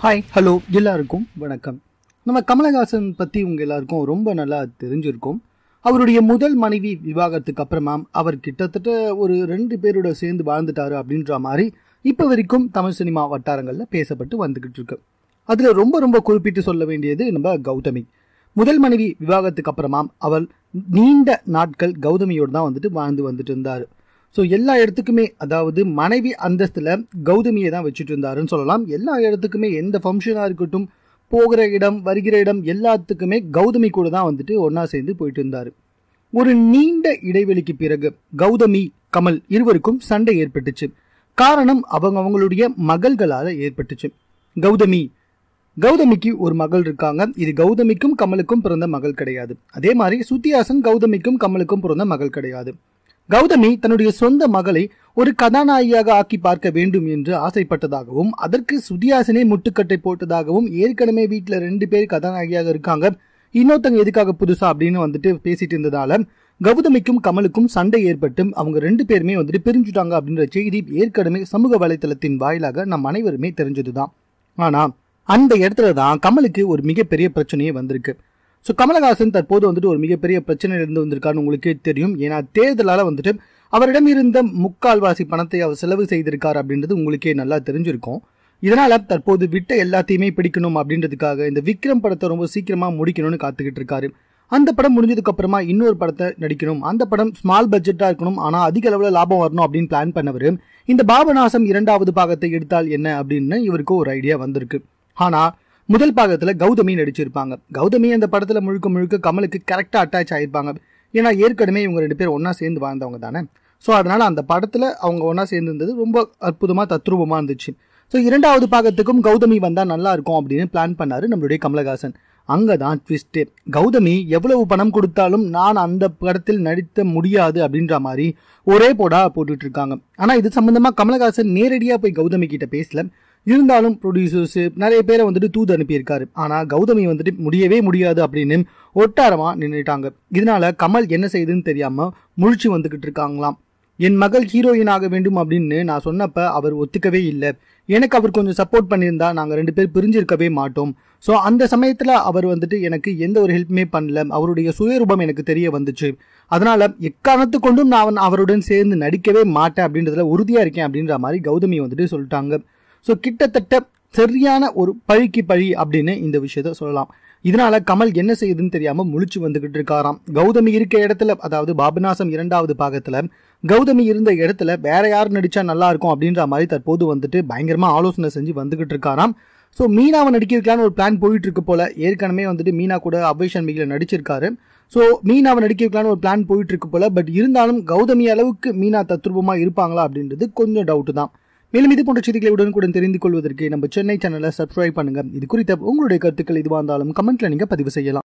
hi hello எல்லாருக்கும் வணக்கம் நம்ம கமலஹாசன் பற்றி உங்கள் எல்லாருக்கும் ரொம்ப நல்லா தெரிஞ்சிருக்கும் அவருடைய முதல் மனைவி விவாகத்துக்கு அப்புறமா அவர் கிட்டத்தட்ட ஒரு ரெண்டு பேரோட சேர்ந்து வாழ்ந்துட்டாரு அப்படின்ற மாதிரி இப்போ வரைக்கும் தமிழ் சினிமா வட்டாரங்களில் பேசப்பட்டு வந்துக்கிட்டு இருக்கு அதில் ரொம்ப ரொம்ப குறிப்பிட்டு சொல்ல வேண்டியது நம்ம கௌதமி முதல் மனைவி விவாகத்துக்கு அப்புறமா அவர் நீண்ட நாட்கள் கௌதமியோடு தான் வந்துட்டு வாழ்ந்து வந்துட்டு இருந்தார் ஸோ எல்லா இடத்துக்குமே அதாவது மனைவி அந்தஸ்தில் கௌதமியை தான் வச்சுட்டு இருந்தாருன்னு சொல்லலாம் எல்லா இடத்துக்குமே எந்த ஃபங்க்ஷனாக இருக்கட்டும் போகிற இடம் வருகிற இடம் எல்லாத்துக்குமே கௌதமி கூட தான் வந்துட்டு ஒன்றா சேர்ந்து போயிட்டு இருந்தார் ஒரு நீண்ட இடைவெளிக்கு பிறகு கௌதமி கமல் இருவருக்கும் சண்டை ஏற்பட்டுச்சு காரணம் அவங்க அவங்களுடைய மகள்களால் ஏற்பட்டுச்சு கௌதமி கௌதமிக்கு ஒரு மகள் இருக்காங்க இது கௌதமிக்கும் கமலுக்கும் பிறந்த மகள் கிடையாது அதே மாதிரி சுத்தியாசன் கௌதமிக்கும் கமலுக்கும் பிறந்த மகள் கிடையாது கௌதமி தன்னுடைய சொந்த மகளை ஒரு கதாநாயகியாக ஆக்கி பார்க்க வேண்டும் என்று ஆசைப்பட்டதாகவும் அதற்கு சுதியாசனே முட்டுக்கட்டை போட்டதாகவும் ஏற்கனவே வீட்டில் ரெண்டு பேர் கதாநாயகியாக இருக்காங்க இன்னொருத்தங்க எதுக்காக புதுசா அப்படின்னு வந்துட்டு பேசிட்டு இருந்ததால கௌதமிக்கும் கமலுக்கும் சண்டை ஏற்பட்டு அவங்க ரெண்டு பேருமே வந்துட்டு பிரிஞ்சுட்டாங்க அப்படின்ற செய்தி ஏற்கனவே சமூக வலைத்தளத்தின் வாயிலாக நம் அனைவருமே தெரிஞ்சதுதான் ஆனா அந்த இடத்துல தான் கமலுக்கு ஒரு மிகப்பெரிய பிரச்சனையே வந்திருக்கு ஸோ கமலஹாசன் தற்போது வந்துட்டு ஒரு மிகப்பெரிய இருந்து வந்திருக்காருன்னு உங்களுக்கே தெரியும் ஏன்னா தேர்தலால் வந்துட்டு அவரிடம் இருந்த முக்கால்வாசி பணத்தை அவர் செலவு செய்திருக்கார் அப்படின்றது உங்களுக்கே நல்லா தெரிஞ்சிருக்கும் இதனால் தற்போது விட்ட எல்லாத்தையுமே பிடிக்கணும் அப்படின்றதுக்காக இந்த விக்ரம் படத்தை ரொம்ப சீக்கிரமாக முடிக்கணும்னு காத்துக்கிட்டு இருக்காரு அந்த படம் முடிஞ்சதுக்கு அப்புறமா இன்னொரு படத்தை நடிக்கணும் அந்த படம் ஸ்மால் பட்ஜெட்டாக இருக்கணும் ஆனால் அதிக அளவில் லாபம் வரணும் அப்படின்னு பிளான் பண்ணவர் இந்த பாபநாசம் இரண்டாவது பாகத்தை எடுத்தால் என்ன அப்படின்னு இவருக்கு ஒரு ஐடியா வந்திருக்கு ஆனால் முதல் பாகத்தில் கௌதமி நடிச்சிருப்பாங்க கௌதமி அந்த படத்தில் முழுக்க முழுக்க கமலுக்கு கரெக்டாக அட்டாச் ஆகிருப்பாங்க ஏன்னா ஏற்கனவே இவங்க ரெண்டு பேர் ஒன்றா சேர்ந்து வாழ்ந்தவங்க தானே ஸோ அதனால் அந்த படத்தில் அவங்க ஒன்றா சேர்ந்துருந்தது ரொம்ப அற்புதமாக தத்ரூபமாக இருந்துச்சு ஸோ இரண்டாவது பாகத்துக்கும் கௌதமி வந்தால் நல்லா இருக்கும் அப்படின்னு பிளான் பண்ணார் நம்மளுடைய கமலஹாசன் அங்கே தான் ட்விஸ்ட்டு கௌதமி எவ்வளவு பணம் கொடுத்தாலும் நான் அந்த படத்தில் நடித்த முடியாது அப்படின்ற மாதிரி ஒரே போடா போட்டுட்ருக்காங்க இருக்காங்க ஆனால் இது சம்மந்தமாக கமலஹாசன் நேரடியாக போய் கௌதமி கிட்டே பேசலை இருந்தாலும் ப்ரொடியூசர்ஸ் நிறைய பேரை வந்துட்டு தூது அனுப்பியிருக்காரு ஆனால் கௌதமி வந்துட்டு முடியவே முடியாது அப்படின்னு ஒட்டாரமாக நின்றுட்டாங்க இதனால கமல் என்ன செய்யுதுன்னு தெரியாமல் முழிச்சு வந்துக்கிட்டு இருக்காங்களாம் என் மகள் ஹீரோயின் ஆக வேண்டும் அப்படின்னு நான் சொன்னப்போ அவர் ஒத்துக்கவே இல்லை எனக்கு அவர் கொஞ்சம் சப்போர்ட் பண்ணியிருந்தா நாங்கள் ரெண்டு பேர் பிரிஞ்சிருக்கவே மாட்டோம் ஸோ அந்த சமயத்தில் அவர் வந்துட்டு எனக்கு எந்த ஒரு ஹெல்ப்புமே பண்ணல அவருடைய சுயரூபம் எனக்கு தெரிய வந்துச்சு அதனால் எக்காரணத்து கொண்டும் நான் அவருடன் சேர்ந்து நடிக்கவே மாட்டேன் அப்படின்றதுல உறுதியாக இருக்கேன் அப்படின்ற மாதிரி கௌதமி வந்துட்டு சொல்லிட்டாங்க ஸோ கிட்டத்தட்ட சரியான ஒரு பழிக்கு பழி அப்படின்னு இந்த விஷயத்த சொல்லலாம் இதனால கமல் என்ன செய்யுதுன்னு தெரியாம முழிச்சு வந்துகிட்டு இருக்காராம் கௌதமி இருக்க இடத்துல அதாவது பாபநாசம் இரண்டாவது பாகத்துல கௌதமி இருந்த இடத்துல வேற யார் நடிச்சா நல்லா இருக்கும் அப்படின்ற மாதிரி தற்போது வந்துட்டு பயங்கரமா ஆலோசனை செஞ்சு வந்துகிட்டு இருக்காராம் ஸோ மீனாவை நடிக்கிறதுக்கான ஒரு பிளான் போயிட்டு இருக்கு போல ஏற்கனவே வந்துட்டு மீனா கூட அபய் மீகில் நடிச்சிருக்காரு ஸோ மீனாவை நடிக்கிறதுக்கான ஒரு பிளான் போயிட்டு இருக்கு போல பட் இருந்தாலும் கௌதமி அளவுக்கு மீனா தத்ரூபமாக இருப்பாங்களா அப்படின்றது கொஞ்சம் டவுட்டு தான் மேலும் இது போன்ற செய்திகளை உடனுக்குடன் தெரிந்து கொள்வதற்கு நம்ம சென்னை சேனலை சப்ஸ்கிரைப் பண்ணுங்கள் இது குறித்த உங்களுடைய கருத்துக்கள் இதுவாக இருந்தாலும் கமெண்ட்டில் நீங்கள் பதிவு செய்யலாம்